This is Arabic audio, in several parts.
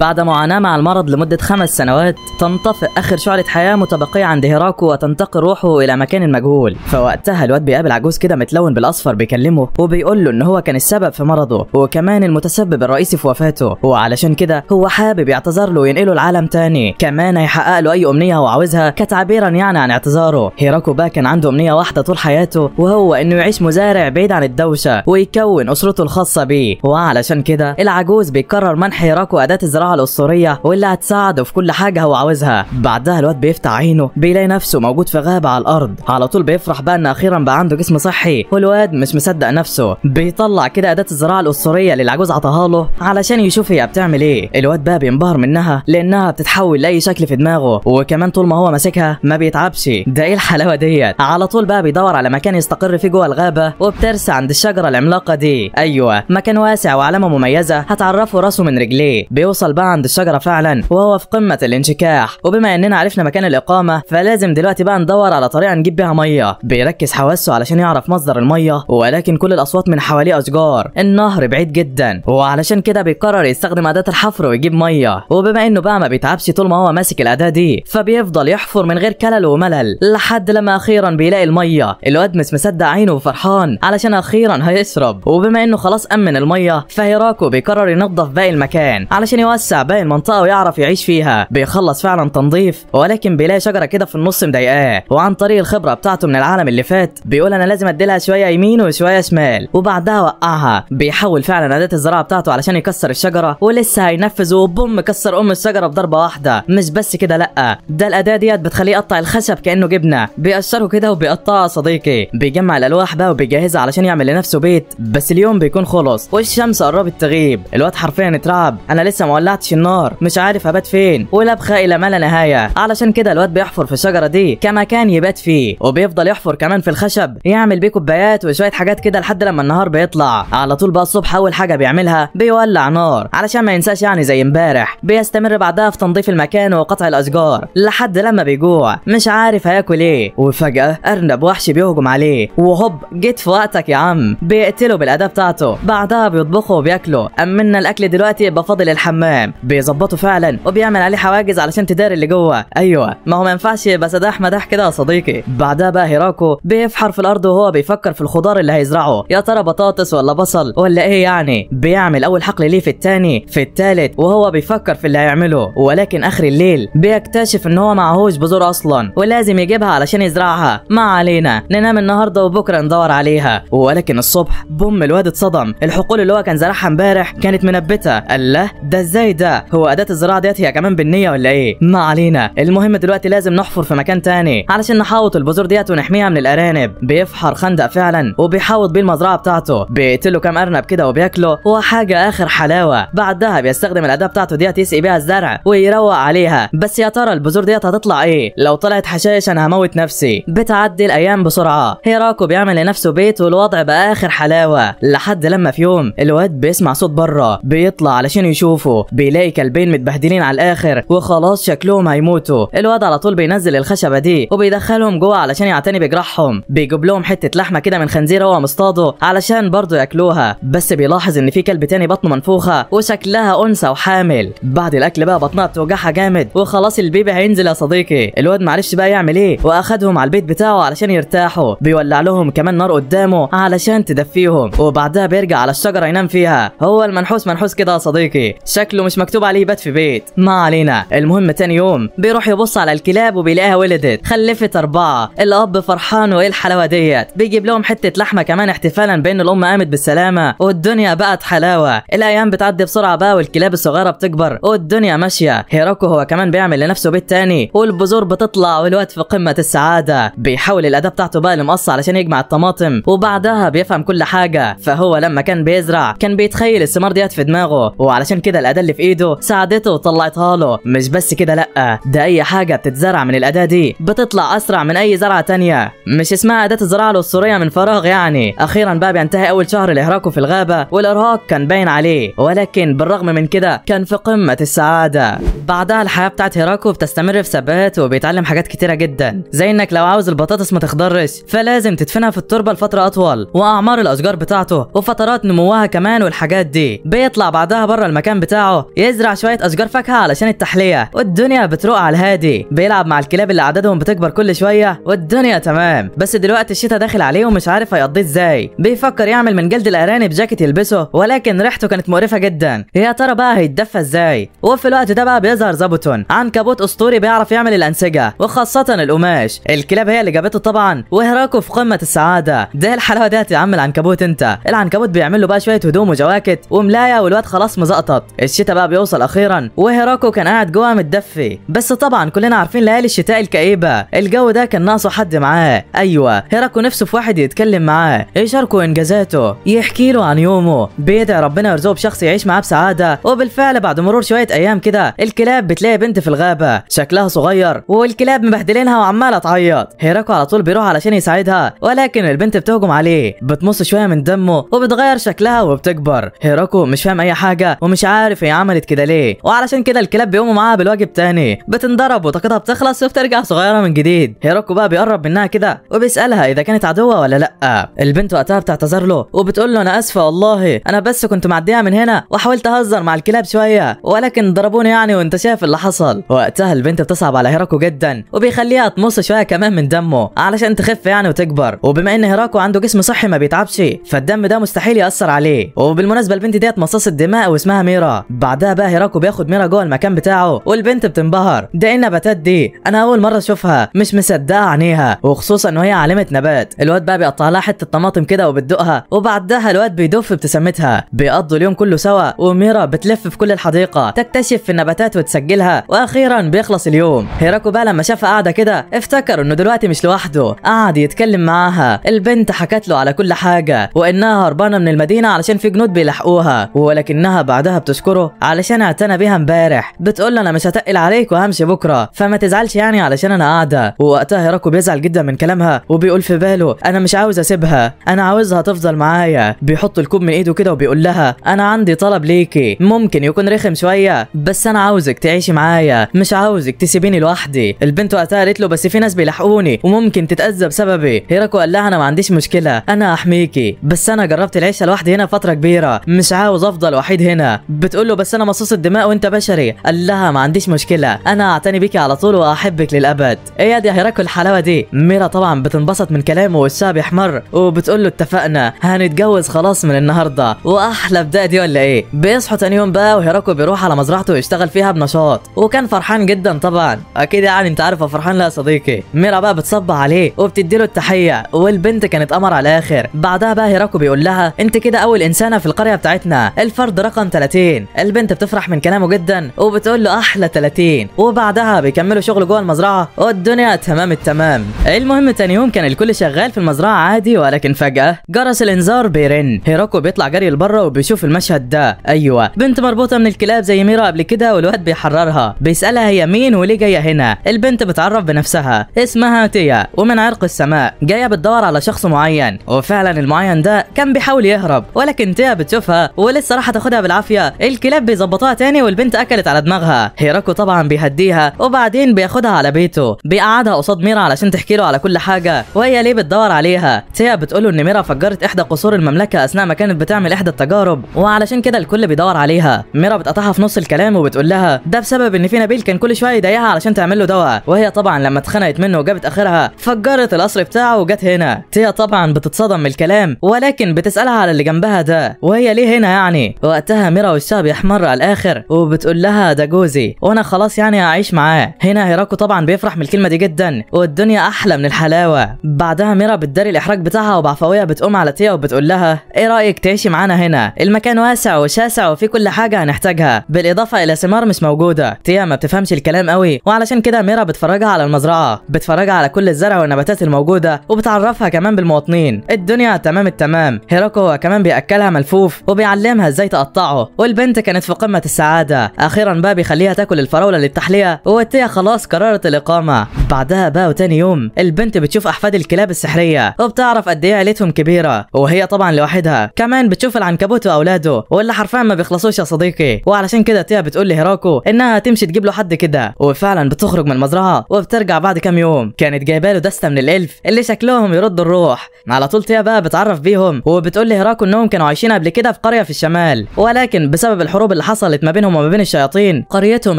بعد معاناة مع المرض لمدة خمس سنوات تنطفئ آخر شعلة حياة متبقية عند هيراكو وتنتقل روحه إلى مكان مجهول فوقتها الواد بيقابل عجوز كده متلون بالأصفر بيكلمه وبيقول له إن هو كان السبب في مرضه وكمان المتسبب الرئيسي في وفاته وعلشان كده هو حابب يعتذر له وينقله لعالم تاني كمان هيحقق له أي أمنية هو عاوزها كتعبيرا يعني عن اعتذاره هيراكو بقى كان عنده أمنية واحدة طول حياته وهو إنه يعيش مزارع بعيد عن الدوشة ويكون أسرته الخاصة بيه وعلشان كده العجوز بيقرر منح هيراكو أداة الزراعة الصراع الاسطوريه واللي هتساعده في كل حاجه هو عاوزها بعدها الواد بيفتح عينه بيلاقي نفسه موجود في غابه على الارض على طول بيفرح بقى ان اخيرا بقى عنده جسم صحي والواد مش مصدق نفسه بيطلع كده اداه الزراعه الاسطوريه اللي العجوز عطاها له علشان يشوف هي بتعمل ايه الواد بقى بينبهر منها لانها بتتحول لاي شكل في دماغه وكمان طول ما هو ماسكها ما بيتعبش ده ايه الحلاوه ديت على طول بقى بيدور على مكان يستقر فيه جوه الغابه وبترسى عند الشجره العملاقه دي ايوه مكان واسع وعلامه مميزه هتعرفه راسه من رجليه بيوصل قلبها عند الشجرة فعلا وهو في قمة الانشكاح وبما اننا عرفنا مكان الإقامة فلازم دلوقتي بقى ندور على طريقة نجيب بيها مية بيركز حواسه علشان يعرف مصدر المية ولكن كل الأصوات من حواليه أشجار النهر بعيد جدا وعلشان كده بيقرر يستخدم أداة الحفر ويجيب مية وبما انه بقى ما بيتعبش طول ما هو ماسك الأداة دي فبيفضل يحفر من غير كلل وملل لحد لما أخيرا بيلاقي المية الواد مش مصدق عينه وفرحان علشان أخيرا هيشرب وبما انه خلاص أمن المية فهيراكو بيقرر ينظف باقي المكان علشان يوسع يتوسع باقي المنطقه ويعرف يعيش فيها بيخلص فعلا تنظيف ولكن بيلاقي شجره كده في النص مضايقاه وعن طريق الخبره بتاعته من العالم اللي فات بيقول انا لازم اديلها شويه يمين وشويه شمال وبعدها وقعها بيحول فعلا اداه الزراعه بتاعته علشان يكسر الشجره ولسه هينفذ وبوم كسر ام الشجره بضربه واحده مش بس كده لا ده الاداه ديت بتخليه يقطع الخشب كانه جبنه بيقشره كده وبيقطعها صديقي بيجمع الالواح بقى وبيجهزها علشان يعمل لنفسه بيت بس اليوم بيكون خلص والشمس قربت تغيب الواد حرفيا اترعب انا لسه مولع طلعتش النار مش عارف ابات فين ولبخه الى ما لا نهايه علشان كده الواد بيحفر في الشجره دي كمكان يبات فيه وبيفضل يحفر كمان في الخشب يعمل بيه كوبايات وشويه حاجات كده لحد لما النهار بيطلع على طول بقى الصبح اول حاجه بيعملها بيولع نار علشان ما ينساش يعني زي امبارح بيستمر بعدها في تنظيف المكان وقطع الاشجار لحد لما بيجوع مش عارف هياكل ايه وفجاه ارنب وحش بيهجم عليه وهوب جيت في وقتك يا عم بيقتله بالاداه بتاعته بعدها بيطبخه وبياكله امنا الاكل دلوقتي يبقى فاضل الحمام فاهم بيظبطه فعلا وبيعمل عليه حواجز علشان تداري اللي جوه ايوه ما هو ما ينفعش بس ده مداح كده يا صديقي بعدها بقى هيراكو بيفحر في الارض وهو بيفكر في الخضار اللي هيزرعه يا ترى بطاطس ولا بصل ولا ايه يعني بيعمل اول حقل ليه في الثاني في الثالث وهو بيفكر في اللي هيعمله ولكن اخر الليل بيكتشف ان هو معهوش بذور اصلا ولازم يجيبها علشان يزرعها ما علينا ننام النهارده وبكره ندور عليها ولكن الصبح بوم الواد اتصدم الحقول اللي هو كان زرعها امبارح كانت منبته الله ده ازاي ده هو اداه الزراعه ديت هي كمان بالنيه ولا ايه ما علينا المهم دلوقتي لازم نحفر في مكان تاني علشان نحاوط البذور ديت ونحميها من الارانب بيفحر خندق فعلا وبيحاوط بيه المزرعه بتاعته بيقتله كام ارنب كده وبياكله وحاجه اخر حلاوه بعدها بيستخدم الاداه بتاعته ديت يسقي بيها الزرع ويروق عليها بس يا ترى البذور ديت هتطلع ايه لو طلعت حشائش انا هموت نفسي بتعدي الايام بسرعه هيراكو بيعمل لنفسه بيت والوضع بقى اخر حلاوه لحد لما في يوم الواد بيسمع صوت بره بيطلع علشان يشوفه بيلاقي كلبين متبهدلين على الاخر وخلاص شكلهم هيموتوا الواد على طول بينزل الخشبه دي وبيدخلهم جوه علشان يعتني بجراحهم بيجيب لهم حته لحمه كده من خنزير هو مصطاده علشان برضه ياكلوها بس بيلاحظ ان في كلب تاني بطنه منفوخه وشكلها انثى وحامل بعد الاكل بقى بطنها بتوجعها جامد وخلاص البيبي هينزل يا صديقي الواد معرفش بقى يعمل ايه واخدهم على البيت بتاعه علشان يرتاحوا بيولع لهم كمان نار قدامه علشان تدفيهم وبعدها بيرجع على الشجره ينام فيها هو المنحوس منحوس كده يا صديقي شكله ومش مش مكتوب عليه بات في بيت ما علينا المهم تاني يوم بيروح يبص على الكلاب وبيلاقيها ولدت خلفت اربعه الاب فرحان وايه الحلاوه ديت بيجيب لهم حته لحمه كمان احتفالا بان الام قامت بالسلامه والدنيا بقت حلاوه الايام بتعدي بسرعه بقى والكلاب الصغيره بتكبر والدنيا ماشيه هيراكو هو كمان بيعمل لنفسه بيت تاني والبذور بتطلع والوقت في قمه السعاده بيحاول الاداه بتاعته بقى المقص علشان يجمع الطماطم وبعدها بيفهم كل حاجه فهو لما كان بيزرع كان بيتخيل الثمار ديت في دماغه وعلشان كده الاداه اللي في ايده ساعدته وطلعتها له مش بس كده لا ده اي حاجه بتتزرع من الاداه دي بتطلع اسرع من اي زرعه تانية مش اسمها اداه الزراعه الاسطوريه من فراغ يعني اخيرا بقى بينتهي اول شهر لارهاقه في الغابه والارهاق كان باين عليه ولكن بالرغم من كده كان في قمه السعاده بعدها الحياه بتاعت هيراكو بتستمر في ثبات وبيتعلم حاجات كتيره جدا زي انك لو عاوز البطاطس ما تخضرش فلازم تدفنها في التربه لفتره اطول واعمار الاشجار بتاعته وفترات نموها كمان والحاجات دي بيطلع بعدها بره المكان بتاعه يزرع شويه اشجار فاكهه علشان التحليه والدنيا بتروق على الهادي بيلعب مع الكلاب اللي عددهم بتكبر كل شويه والدنيا تمام بس دلوقتي الشتاء داخل عليه ومش عارف هيقضيه ازاي بيفكر يعمل من جلد الارانب جاكيت يلبسه ولكن ريحته كانت مقرفه جدا يا ترى بقى هيتدفى ازاي وفي الوقت ده بقى بيظهر زابوتون عنكبوت اسطوري بيعرف يعمل الانسجه وخاصه القماش الكلاب هي اللي جابته طبعا وهراكو في قمه السعاده ده الحلاوه ديت يا عم العنكبوت انت العنكبوت بيعمل له بقى شويه هدوم وجواكت وملايه والواد خلاص مزقطط الشتاء الشباب يوصل اخيرا وهيراكو كان قاعد جوه متدفي بس طبعا كلنا عارفين ليالي الشتاء الكئيبه الجو ده كان ناقصه حد معاه ايوه هيراكو نفسه في واحد يتكلم معاه يشاركه انجازاته يحكي له عن يومه بيدعي ربنا يرزقه بشخص يعيش معاه بسعاده وبالفعل بعد مرور شويه ايام كده الكلاب بتلاقي بنت في الغابه شكلها صغير والكلاب مبهدلينها وعماله تعيط هيراكو على طول بيروح علشان يساعدها ولكن البنت بتهجم عليه بتمص شويه من دمه وبتغير شكلها وبتكبر هيراكو مش فاهم اي حاجه ومش عارف هي عملت كده ليه وعلشان كده الكلاب بيقوموا معاها بالواجب تاني بتنضرب وطاقتها بتخلص وبترجع صغيره من جديد هيروكو بقى بيقرب منها كده وبيسالها اذا كانت عدوه ولا لا البنت وقتها بتعتذر له وبتقول له انا اسفه والله انا بس كنت معديها من هنا وحاولت اهزر مع الكلاب شويه ولكن ضربوني يعني وانت شايف اللي حصل وقتها البنت بتصعب على هيراكو جدا وبيخليها تمص شويه كمان من دمه علشان تخف يعني وتكبر وبما ان هيراكو عنده جسم صحي ما بيتعبش فالدم ده مستحيل ياثر عليه وبالمناسبه البنت ديت مصاصه دماء واسمها ميرا بعد بعدها بقى هيراكو بياخد ميرا جوه المكان بتاعه والبنت بتنبهر ده ايه النباتات دي انا اول مره اشوفها مش مصدقه عينيها وخصوصا وهي علامه نبات الواد بقى بيقطع لها حته طماطم كده وبتدوقها وبعدها الواد بيدف ابتسامتها بيقضوا اليوم كله سوا وميرا بتلف في كل الحديقه تكتشف في النباتات وتسجلها واخيرا بيخلص اليوم هيراكو بقى لما شافها قاعده كده افتكر انه دلوقتي مش لوحده قعد يتكلم معاها البنت حكت له على كل حاجه وانها هربانه من المدينه علشان في جنود بيلحقوها ولكنها بعدها بتشكره علشان اعتنى بيها امبارح بتقول له انا مش هتقل عليك وهمشي بكره فما تزعلش يعني علشان انا قاعده ووقتها هيراكو بيزعل جدا من كلامها وبيقول في باله انا مش عاوز اسيبها انا عاوزها تفضل معايا بيحط الكوب من ايده كده وبيقول لها انا عندي طلب ليكي ممكن يكون رخم شويه بس انا عاوزك تعيشي معايا مش عاوزك تسيبيني لوحدي البنت وقتها قالت له بس في ناس بيلاحقوني وممكن تتاذى بسببي هيراكو قال لها انا ما عنديش مشكله انا احميكي بس انا جربت العيشه لوحدي هنا فتره كبيره مش عاوز افضل وحيد هنا بتقول له بس بس انا مصاص الدماء وانت بشري قال لها ما عنديش مشكله انا اعتني بيكي على طول واحبك للابد ايه دي هيراكو الحلاوه دي ميرا طبعا بتنبسط من كلامه وشها بيحمر وبتقول له اتفقنا هنتجوز خلاص من النهارده واحلى بدايه دي ولا ايه بيصحوا تاني يوم بقى وهيراكو بيروح على مزرعته ويشتغل فيها بنشاط وكان فرحان جدا طبعا اكيد يعني انت عارفه فرحان لها صديقي ميرا بقى بتصب عليه وبتديله التحيه والبنت كانت قمر على الاخر بعدها بقى هيراكو بيقول لها انت كده اول انسانه في القريه بتاعتنا الفرد رقم 30 البنت بتفرح من كلامه جدا وبتقول له احلى 30 وبعدها بيكملوا شغل جوه المزرعه والدنيا تمام التمام المهم تاني يوم كان الكل شغال في المزرعه عادي ولكن فجاه جرس الانذار بيرن هيروكو بيطلع جري لبره وبيشوف المشهد ده ايوه بنت مربوطه من الكلاب زي ميرا قبل كده والواد بيحررها بيسالها هي مين وليه جايه هنا البنت بتعرف بنفسها اسمها تيا ومن عرق السماء جايه بتدور على شخص معين وفعلا المعين ده كان بيحاول يهرب ولكن تيا بتشوفها ولسه راح تاخدها بالعافيه الكلاب حب يظبطوها تاني والبنت اكلت على دماغها هيراكو طبعا بيهديها وبعدين بياخدها على بيته بيقعدها قصاد ميرا علشان تحكي له على كل حاجه وهي ليه بتدور عليها تيا بتقوله ان ميرا فجرت احدى قصور المملكه اثناء ما كانت بتعمل احدى التجارب وعلشان كده الكل بيدور عليها ميرا بتقطعها في نص الكلام وبتقول لها ده بسبب ان في نبيل كان كل شويه يضايقها علشان تعمل له دواء وهي طبعا لما اتخنقت منه وجابت اخرها فجرت القصر بتاعه وجت هنا تيا طبعا بتتصدم من الكلام ولكن بتسالها على اللي جنبها ده وهي ليه هنا يعني وقتها ميرا وشها بيحمر مره على الاخر وبتقول لها ده جوزي وانا خلاص يعني هعيش معاه هنا هيراكو طبعا بيفرح من الكلمه دي جدا والدنيا احلى من الحلاوه بعدها ميرا بتداري الاحراج بتاعها وبعفويه بتقوم على تيا وبتقول لها ايه رايك تعيشي معانا هنا المكان واسع وشاسع وفيه كل حاجه هنحتاجها بالاضافه الى سمار مش موجوده تيا ما بتفهمش الكلام قوي وعلشان كده ميرا بتفرجها على المزرعه بتفرجها على كل الزرع والنباتات الموجوده وبتعرفها كمان بالمواطنين الدنيا تمام التمام هيراكو هو كمان بياكلها ملفوف وبيعلمها ازاي تقطعه والبنت كانت كانت في قمة السعادة أخيرا بقى بيخليها تاكل الفراولة للتحلية وتيا خلاص قررت الإقامة بعدها بقى وتاني يوم البنت بتشوف أحفاد الكلاب السحرية وبتعرف قد إيه عيلتهم كبيرة وهي طبعا لوحدها كمان بتشوف العنكبوت وأولاده واللي حرفيا ما بيخلصوش يا صديقي وعلشان كده تيا بتقول لهيراكو إنها تمشي تجيب له حد كده وفعلا بتخرج من المزرعة وبترجع بعد كام يوم كانت جايبه له دستة من الإلف اللي شكلهم يرد الروح على طول تيا بقى بتعرف بيهم وبتقول لهيراكو إنهم كانوا عايشين قبل كده في قرية في الشمال ولكن بسبب الحروب اللي حصلت ما بينهم وما بين الشياطين قريتهم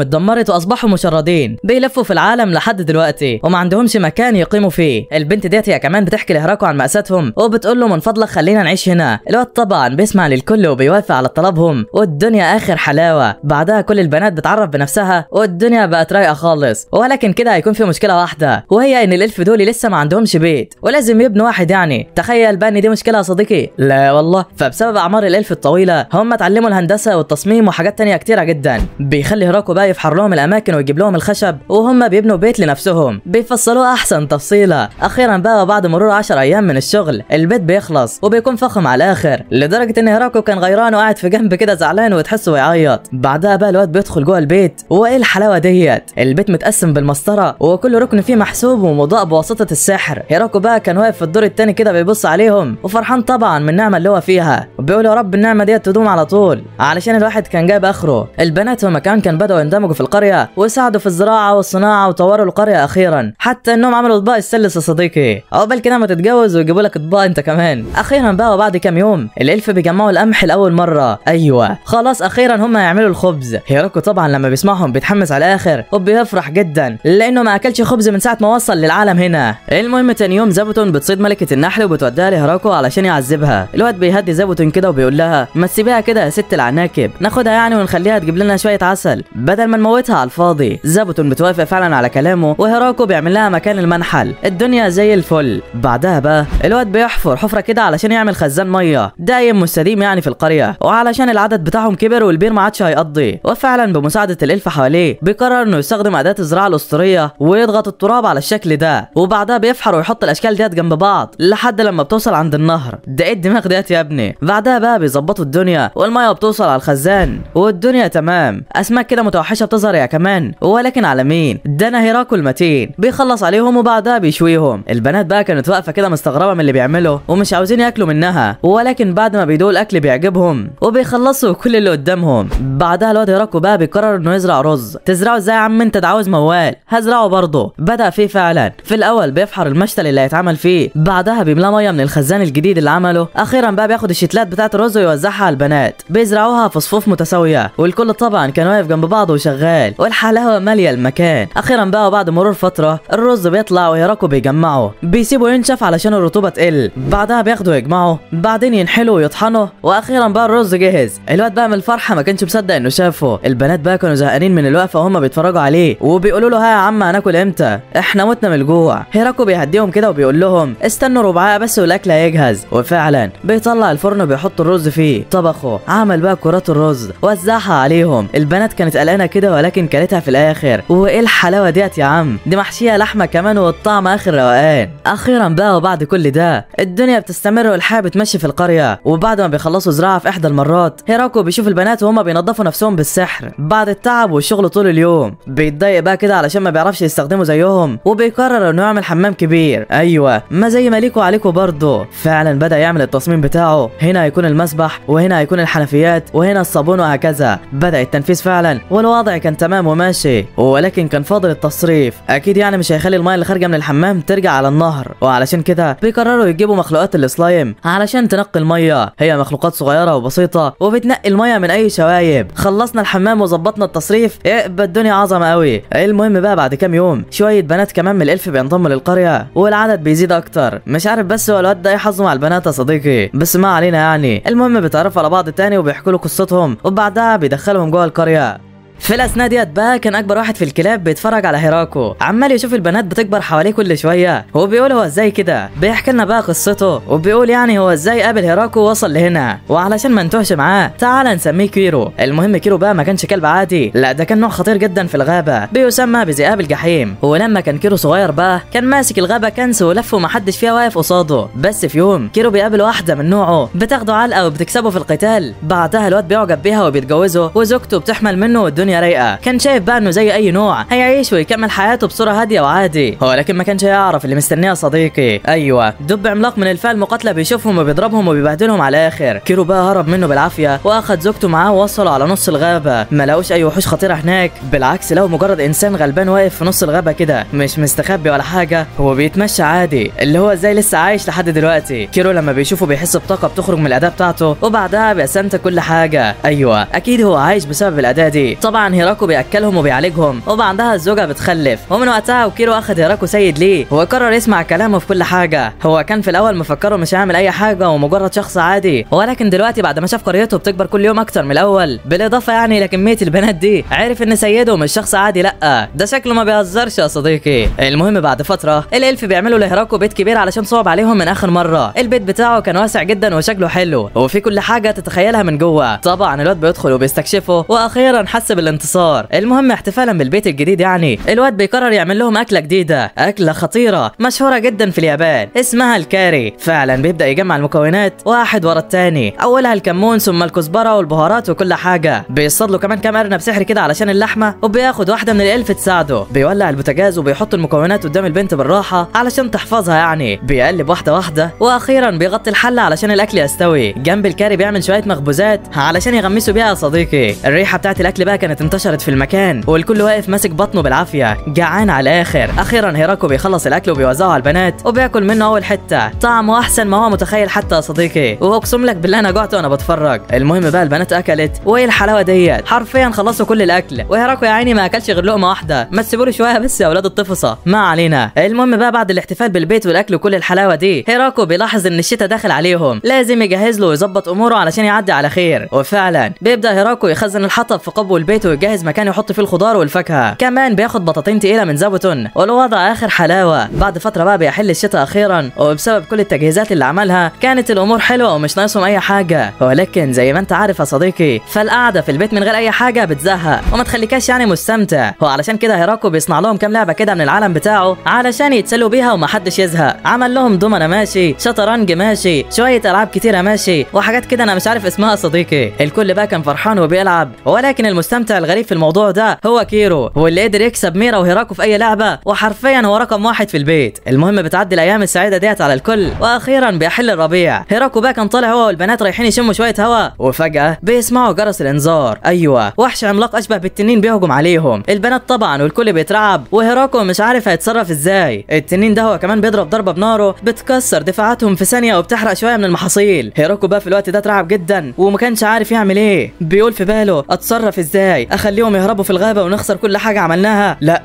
اتدمرت واصبحوا مشردين بيلفوا في العالم لحد دلوقتي وما عندهمش مكان يقيموا فيه البنت ديت هي كمان بتحكي لهراكو عن مأساتهم وبتقول له من فضلك خلينا نعيش هنا الواد طبعا بيسمع للكل وبيوافق على طلبهم والدنيا اخر حلاوه بعدها كل البنات بتعرف بنفسها والدنيا بقت رايقه خالص ولكن كده هيكون في مشكله واحده وهي ان الالف دول لسه ما عندهمش بيت ولازم يبنوا واحد يعني تخيل بقى ان دي مشكله يا صديقي لا والله فبسبب اعمار الالف الطويله هم اتعلموا الهندسه والتصميم وهدوم وحاجات تانية كتيرة جدا بيخلي هيراكو بقى يفحر لهم الاماكن ويجيب لهم الخشب وهم بيبنوا بيت لنفسهم بيفصلوه احسن تفصيله اخيرا بقى بعد مرور 10 ايام من الشغل البيت بيخلص وبيكون فخم على الاخر لدرجه ان هيراكو كان غيران وقاعد في جنب كده زعلان وتحسه بيعيط بعدها بقى الواد بيدخل جوه البيت وايه الحلاوه ديت البيت متقسم بالمسطره وكل ركن فيه محسوب ومضاء بواسطه السحر هيراكو بقى كان واقف في الدور التاني كده بيبص عليهم وفرحان طبعا من النعمه اللي هو فيها وبيقول يا رب النعمه ديت تدوم على طول علشان الواحد كان كان جايب اخره البنات ومكان كان بدأوا يندمجوا في القرية وساعدوا في الزراعة والصناعة وطوروا القرية اخيرا حتى انهم عملوا اطباق السلس يا صديقي عقبال كده ما تتجوز ويجيبوا لك اطباق انت كمان اخيرا بقى وبعد كام يوم الالف بيجمعوا القمح لاول مرة ايوه خلاص اخيرا هم هيعملوا الخبز هيروكو طبعا لما بيسمعهم بيتحمس على الاخر وبيفرح جدا لانه ما اكلش خبز من ساعة ما وصل للعالم هنا المهم تاني يوم زابوتون بتصيد ملكة النحل وبتوديها لهيروكو علشان يعذبها الواد بيهدي زابوتون كده وبيقول لها ما تسيبيها كده يا ست العناكب ناخد ناخدها يعني ونخليها تجيب لنا شويه عسل بدل ما نموتها على الفاضي زابوتون بتوافق فعلا على كلامه وهيراكو بيعمل لها مكان المنحل الدنيا زي الفل بعدها بقى الواد بيحفر حفره كده علشان يعمل خزان ميه دايم مستديم يعني في القريه وعلشان العدد بتاعهم كبر والبير ما عادش هيقضي وفعلا بمساعده الالف حواليه بيقرر انه يستخدم اداه الزراعه الاسطوريه ويضغط التراب على الشكل ده وبعدها بيفحر ويحط الاشكال ديت جنب بعض لحد لما بتوصل عند النهر ده ايه الدماغ ديت يا ابني بعدها بقى بيظبطوا الدنيا والميه بتوصل على الخزان كمان والدنيا تمام اسماك كده متوحشه بتظهر يا كمان ولكن على مين ده انا هيراكو المتين بيخلص عليهم وبعدها بيشويهم البنات بقى كانت واقفه كده مستغربه من اللي بيعمله ومش عاوزين ياكلوا منها ولكن بعد ما بيدوا الاكل بيعجبهم وبيخلصوا كل اللي قدامهم بعدها الواد هيراكو بقى بيقرر انه يزرع رز تزرعه ازاي يا عم انت ده عاوز موال هزرعه برضه بدا فيه فعلا في الاول بيفحر المشتل اللي هيتعمل فيه بعدها بيملاه ميه من الخزان الجديد اللي عمله اخيرا بقى بياخد الشتلات بتاعت الرز ويوزعها على البنات بيزرعوها في صفوف متساويه والكل طبعا كان واقف جنب بعضه وشغال والحلاوه ماليه المكان اخيرا بقى بعد مرور فتره الرز بيطلع وهيراكو بيجمعه بيسيبه ينشف علشان الرطوبه تقل بعدها بياخده يجمعه بعدين ينحله ويطحنه واخيرا بقى الرز جهز الواد بقى من الفرحه ما كانش مصدق انه شافه البنات بقى كانوا زهقانين من الوقفه وهم بيتفرجوا عليه وبيقولوا له ها يا عم هناكل امتى احنا متنا من الجوع هيراكو بيهديهم كده وبيقول لهم استنوا ربعاء بس والاكل هيجهز وفعلا بيطلع الفرن وبيحط الرز فيه طبخه عمل بقى كرات الرز وزعها عليهم البنات كانت قلقانه كده ولكن كلتها في الاخر وايه الحلاوه ديت يا عم دي محشيه لحمه كمان والطعم اخر روقان اخيرا بقى وبعد كل ده الدنيا بتستمر والحياه بتمشي في القريه وبعد ما بيخلصوا زراعه في احدى المرات هيراكو بيشوف البنات وهما بينظفوا نفسهم بالسحر بعد التعب والشغل طول اليوم بيتضايق بقى كده علشان ما بيعرفش يستخدمه زيهم وبيقرر انه يعمل حمام كبير ايوه ما زي ما ليكوا عليكوا برضه فعلا بدا يعمل التصميم بتاعه هنا هيكون المسبح وهنا هيكون الحنفيات وهنا الصابون يكون وهكذا بدأ التنفيذ فعلا والوضع كان تمام وماشي ولكن كان فاضل التصريف اكيد يعني مش هيخلي المايه اللي خارجه من الحمام ترجع على النهر وعلشان كده بيقرروا يجيبوا مخلوقات السلايم علشان تنقي الميه هي مخلوقات صغيره وبسيطه وبتنقي الميه من اي شوايب خلصنا الحمام وظبطنا التصريف يبقى إيه، الدنيا عظمه قوي المهم بقى بعد كام يوم شويه بنات كمان من الالف بينضموا للقريه والعدد بيزيد اكتر مش عارف بس هو الواد ده ايه حظه مع البنات يا صديقي بس ما علينا يعني المهم بيتعرفوا على بعض تاني وبيحكوا له قصتهم وبعدها بيدخلهم جوه القرية في الاثناء ديت بقى كان اكبر واحد في الكلاب بيتفرج على هيراكو عمال يشوف البنات بتكبر حواليه كل شويه وبيقول هو ازاي كده بيحكي لنا بقى قصته وبيقول يعني هو ازاي قابل هيراكو ووصل لهنا وعلشان ما نتوهش معاه تعال نسميه كيرو المهم كيرو بقى ما كانش كلب عادي لا ده كان نوع خطير جدا في الغابه بيسمى بذئاب الجحيم ولما كان كيرو صغير بقى كان ماسك الغابه كنس ولف ومحدش فيها واقف قصاده بس في يوم كيرو بيقابل واحده من نوعه بتاخده علقه وبتكسبه في القتال بعدها الواد بيعجب بيها وبيتجوزه وزوجته بتحمل منه والدنيا الدنيا رايقه كان شايف بقى انه زي اي نوع هيعيش ويكمل حياته بصوره هاديه وعادي هو لكن ما كانش يعرف اللي مستنيه صديقي ايوه دب عملاق من الفال المقاتله بيشوفهم وبيضربهم وبيبهدلهم على الاخر كيرو بقى هرب منه بالعافيه واخد زوجته معاه ووصله على نص الغابه ما لقوش اي وحوش خطيره هناك بالعكس لو مجرد انسان غلبان واقف في نص الغابه كده مش مستخبي ولا حاجه هو بيتمشى عادي اللي هو ازاي لسه عايش لحد دلوقتي كيرو لما بيشوفه بيحس بطاقه بتخرج من الاداه بتاعته وبعدها بيسنت كل حاجه ايوه اكيد هو عايش بسبب الاداه دي طبعا طبعا هيراكو بياكلهم وبيعالجهم وبعدها الزوجه بتخلف ومن وقتها وكيرو اخد هيراكو سيد ليه وقرر يسمع كلامه في كل حاجه هو كان في الاول مفكره مش هيعمل اي حاجه ومجرد شخص عادي ولكن دلوقتي بعد ما شاف قريته بتكبر كل يوم اكتر من الاول بالاضافه يعني لكميه البنات دي عرف ان سيده مش شخص عادي لا ده شكله ما بيهزرش يا صديقي المهم بعد فتره الالف بيعملوا لهيراكو بيت كبير علشان صعب عليهم من اخر مره البيت بتاعه كان واسع جدا وشكله حلو وفي كل حاجه تتخيلها من جوه طبعا الواد بيدخل وبيستكشفه واخيرا حس بال الانتصار المهم احتفالا بالبيت الجديد يعني الواد بيقرر يعمل لهم اكله جديده اكله خطيره مشهوره جدا في اليابان اسمها الكاري فعلا بيبدا يجمع المكونات واحد ورا الثاني اولها الكمون ثم الكزبره والبهارات وكل حاجه بيصطاد له كمان كام ارنب سحري كده علشان اللحمه وبياخد واحده من الالف تساعده بيولع البوتاجاز وبيحط المكونات قدام البنت بالراحه علشان تحفظها يعني بيقلب واحده واحده واخيرا بيغطي الحله علشان الاكل يستوي جنب الكاري بيعمل شويه مخبوزات علشان يغمسوا بيها يا صديقي الريحه بتاعت الاكل بقى كانت كانت انتشرت في المكان والكل واقف ماسك بطنه بالعافيه جعان على الاخر اخيرا هيراكو بيخلص الاكل وبيوزعه على البنات وبياكل منه اول حته طعمه احسن ما هو متخيل حتى يا صديقي واقسم لك بالله انا جعت وانا بتفرج المهم بقى البنات اكلت وايه الحلاوه ديت حرفيا خلصوا كل الاكل وهيراكو يا عيني ما اكلش غير لقمه واحده ما تسيبوا شويه بس يا اولاد الطفصه ما علينا المهم بقى بعد الاحتفال بالبيت والاكل وكل الحلاوه دي هيراكو بيلاحظ ان الشتاء داخل عليهم لازم يجهز له ويظبط اموره علشان يعدي على خير وفعلا بيبدا هيراكو يخزن الحطب في قبو البيت بيته ويجهز مكان يحط فيه الخضار والفاكهه كمان بياخد بطاطين تقيله من زابوتون والوضع اخر حلاوه بعد فتره بقى بيحل الشتاء اخيرا وبسبب كل التجهيزات اللي عملها كانت الامور حلوه ومش ناقصهم اي حاجه ولكن زي ما انت عارف يا صديقي فالقعده في البيت من غير اي حاجه بتزهق وما تخليكش يعني مستمتع وعلشان كده هيراكو بيصنع لهم كام لعبه كده من العالم بتاعه علشان يتسلوا بيها ومحدش يزهق عمل لهم دومنا ماشي شطرنج ماشي شويه العاب كتيره ماشي وحاجات كده انا مش عارف اسمها صديقي الكل بقى كان فرحان وبيلعب ولكن المستمتع الغريب في الموضوع ده هو كيرو هو اللي قدر يكسب ميرا وهيراكو في اي لعبه وحرفيا هو رقم واحد في البيت المهم بتعدي الايام السعيده ديت على الكل واخيرا بيحل الربيع هيراكو بقى كان طالع هو والبنات رايحين يشموا شويه هواء وفجاه بيسمعوا جرس الانذار ايوه وحش عملاق اشبه بالتنين بيهجم عليهم البنات طبعا والكل بيترعب وهيراكو مش عارف هيتصرف ازاي التنين ده هو كمان بيضرب ضربه بناره بتكسر دفاعاتهم في ثانيه وبتحرق شويه من المحاصيل هيراكو بقى في الوقت ده اترعب جدا وما كانش عارف يعمل ايه بيقول في باله اتصرف ازاي اخليهم يهربوا في الغابه ونخسر كل حاجه عملناها لا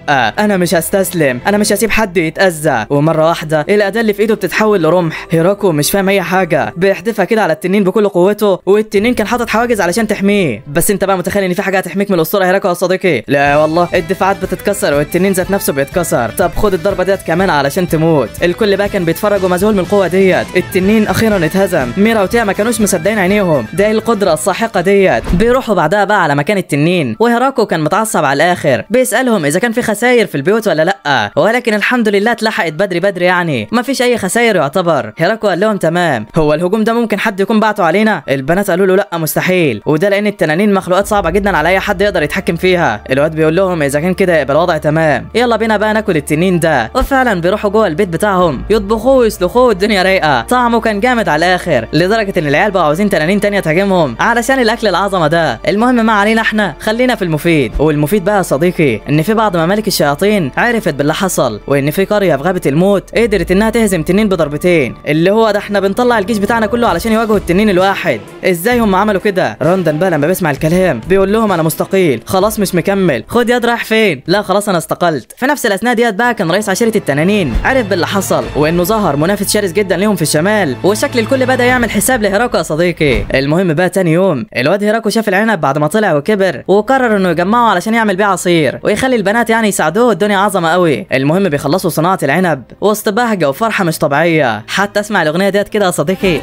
انا مش هستسلم انا مش هسيب حد يتاذى ومره واحده الاداه اللي في ايده بتتحول لرمح هيراكو مش فاهم اي حاجه بيحدفها كده على التنين بكل قوته والتنين كان حاطط حواجز علشان تحميه بس انت بقى متخيل ان في حاجه هتحميك من الاسطوره هيراكو يا صديقي لا والله الدفاعات بتتكسر والتنين ذات نفسه بيتكسر طب خد الضربه ديت كمان علشان تموت الكل بقى كان بيتفرج ومذهول من القوه ديت التنين اخيرا اتهزم ميرا وتيا ما كانوش مصدقين عينيهم ده القدره الساحقه ديت بيروحوا بعدها بقى على مكان التنين مدنيين وهراكو كان متعصب على الاخر بيسالهم اذا كان في خساير في البيوت ولا لا ولكن الحمد لله اتلحقت بدري بدري يعني ما فيش اي خساير يعتبر هيراكو قال لهم تمام هو الهجوم ده ممكن حد يكون بعته علينا البنات قالوا له لا مستحيل وده لان التنانين مخلوقات صعبه جدا على اي حد يقدر يتحكم فيها الواد بيقول لهم اذا كان كده يبقى الوضع تمام يلا بينا بقى ناكل التنين ده وفعلا بيروحوا جوه البيت بتاعهم يطبخوه ويسلخوه والدنيا رايقه طعمه كان جامد على الاخر لدرجه ان العيال بقوا عاوزين تنانين تانية تهاجمهم علشان الاكل العظمه ده المهم ما علينا احنا خلينا في المفيد والمفيد بقى يا صديقي ان في بعض ممالك الشياطين عرفت باللي حصل وان في قريه في غابه الموت قدرت انها تهزم تنين بضربتين اللي هو ده احنا بنطلع الجيش بتاعنا كله علشان يواجهوا التنين الواحد ازاي هم عملوا كده راندن بقى لما بيسمع الكلام بيقول لهم انا مستقيل خلاص مش مكمل خد ياد رايح فين لا خلاص انا استقلت في نفس الاثناء ديت بقى كان رئيس عشيره التنانين عرف باللي حصل وانه ظهر منافس شرس جدا ليهم في الشمال وشكل الكل بدا يعمل حساب لهيراكو يا صديقي المهم بقى تاني يوم الواد هيراكو شاف العنب بعد ما طلع وكبر وقرر انه يجمعه علشان يعمل بيه عصير ويخلي البنات يعني يساعدوه الدنيا عظمه قوي المهم بيخلصوا صناعه العنب وسط بهجه وفرحه مش طبيعيه حتى اسمع الاغنيه ديت كده يا صديقي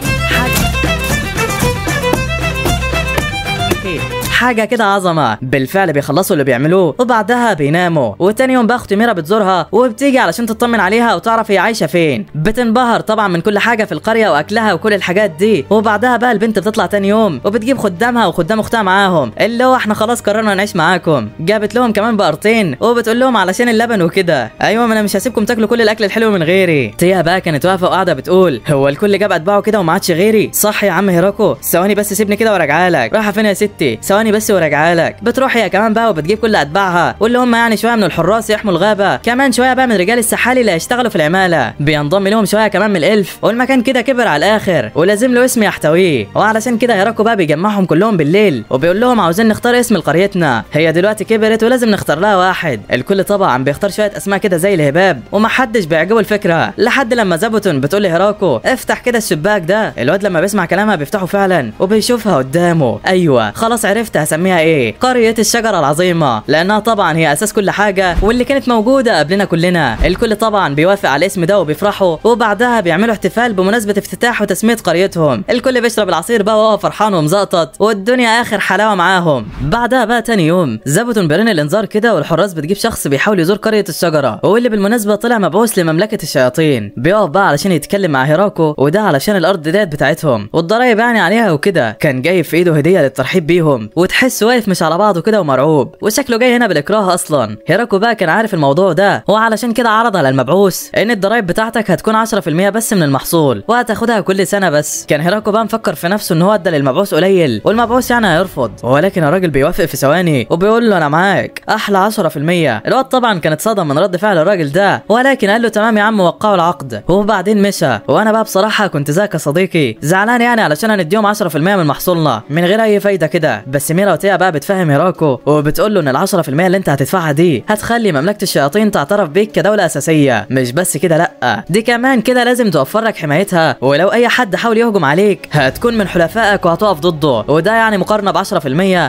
حاجه كده عظمه بالفعل بيخلصوا اللي بيعملوه وبعدها بيناموا وتاني يوم بقى ميرا بتزورها وبتيجي علشان تطمن عليها وتعرف هي عايشه فين بتنبهر طبعا من كل حاجه في القريه واكلها وكل الحاجات دي وبعدها بقى البنت بتطلع تاني يوم وبتجيب خدامها وخدام اختها معاهم اللي هو احنا خلاص قررنا نعيش معاكم جابت لهم كمان بقرتين وبتقول لهم علشان اللبن وكده ايوه ما انا مش هسيبكم تاكلوا كل الاكل الحلو من غيري تيا بقى كانت واقفه وقاعده بتقول هو الكل جاب اتباعه كده وما عادش غيري صح يا عم هيراكو ثواني بس سيبني كده وراجعالك رايحه فين يا ستي ثواني ثواني بس وراجعها لك بتروح هي كمان بقى وبتجيب كل اتباعها واللي هم يعني شويه من الحراس يحموا الغابه كمان شويه بقى من رجال السحالي اللي هيشتغلوا في العماله بينضم لهم شويه كمان من الالف والمكان كده كبر على الاخر ولازم له اسم يحتويه وعلشان كده هيراكو بقى بيجمعهم كلهم بالليل وبيقول لهم عاوزين نختار اسم لقريتنا هي دلوقتي كبرت ولازم نختار لها واحد الكل طبعا بيختار شويه اسماء كده زي الهباب ومحدش بيعجبه الفكره لحد لما زابوتون بتقول لهيراكو افتح كده الشباك ده الواد لما بيسمع كلامها بيفتحه فعلا وبيشوفها قدامه ايوه خلاص عرفت هسميها ايه قرية الشجرة العظيمة لانها طبعا هي اساس كل حاجة واللي كانت موجودة قبلنا كلنا الكل طبعا بيوافق على الاسم ده وبيفرحوا وبعدها بيعملوا احتفال بمناسبة افتتاح وتسمية قريتهم الكل بيشرب العصير بقى وهو فرحان ومزقطط والدنيا اخر حلاوة معاهم بعدها بقى تاني يوم زبتون بيرن الانذار كده والحراس بتجيب شخص بيحاول يزور قرية الشجرة واللي بالمناسبة طلع مبعوث لمملكة الشياطين بيقف بقى علشان يتكلم مع هيراكو وده علشان الارض ديت بتاعتهم والضرايب يعني عليها وكده كان جايب في ايده هدية للترحيب بيهم وتحس واقف مش على بعضه كده ومرعوب وشكله جاي هنا بالاكراه اصلا هيراكو بقى كان عارف الموضوع ده هو علشان كده عرض على المبعوث ان الضرايب بتاعتك هتكون 10% بس من المحصول وهتاخدها كل سنه بس كان هيراكو بقى مفكر في نفسه ان هو ادى للمبعوث قليل والمبعوث يعني هيرفض ولكن الراجل بيوافق في ثواني وبيقول له انا معاك احلى 10% الواد طبعا كان اتصدم من رد فعل الراجل ده ولكن قال له تمام يا عم وقعوا العقد وبعدين مشى وانا بقى بصراحه كنت ذاك صديقي زعلان يعني علشان هنديهم 10% من محصولنا من غير اي فايده كده بس الاميره وتيا بقى بتفهم هيراكو وبتقول له ان ال 10% اللي انت هتدفعها دي هتخلي مملكه الشياطين تعترف بيك كدوله اساسيه مش بس كده لا دي كمان كده لازم توفر لك حمايتها ولو اي حد حاول يهجم عليك هتكون من حلفائك وهتقف ضده وده يعني مقارنه ب